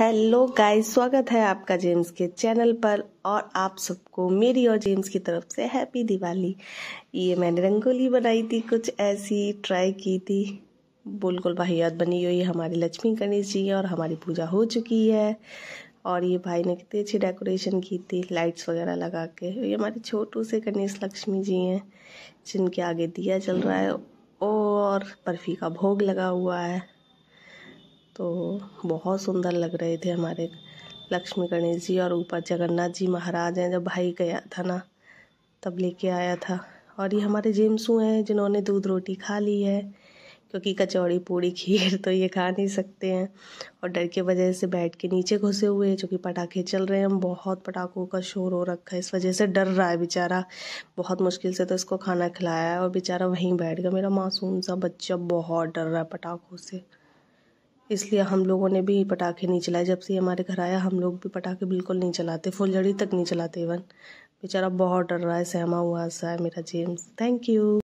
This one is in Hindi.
हेलो गाइस स्वागत है आपका जेम्स के चैनल पर और आप सबको मेरी और जेम्स की तरफ से हैप्पी दिवाली ये मैंने रंगोली बनाई थी कुछ ऐसी ट्राई की थी बिल्कुल वाहियात बनी हुई हमारी लक्ष्मी गणेश जी और हमारी पूजा हो चुकी है और ये भाई ने कितनी अच्छी डेकोरेशन की थी लाइट्स वगैरह लगा के ये हमारे छोटू से गणेश लक्ष्मी जी हैं जिनके आगे दिया चल रहा है और बर्फ़ी का भोग लगा हुआ है तो बहुत सुंदर लग रहे थे हमारे लक्ष्मी गणेश जी और ऊपर जगन्नाथ जी महाराज हैं जब भाई गया था ना तब लेके आया था और ये हमारे जेम्सू हैं जिन्होंने दूध रोटी खा ली है क्योंकि कचौड़ी पूड़ी खीर तो ये खा नहीं सकते हैं और डर के वजह से बैठ के नीचे घुसे हुए हैं चूँकि पटाखे चल रहे हैं हम बहुत पटाखों का शोर हो रखा है इस वजह से डर रहा है बेचारा बहुत मुश्किल से तो इसको खाना खिलाया है और बेचारा वहीं बैठ गया मेरा मासूम सा बच्चा बहुत डर रहा है पटाखों से इसलिए हम लोगों ने भी पटाखे नहीं चलाए जब से हमारे घर आया हम लोग भी पटाखे बिल्कुल नहीं चलाते फुलझड़ी तक नहीं चलाते इवन बेचारा बहुत डर रहा है सहमा हुआ सा है मेरा जेम्स थैंक यू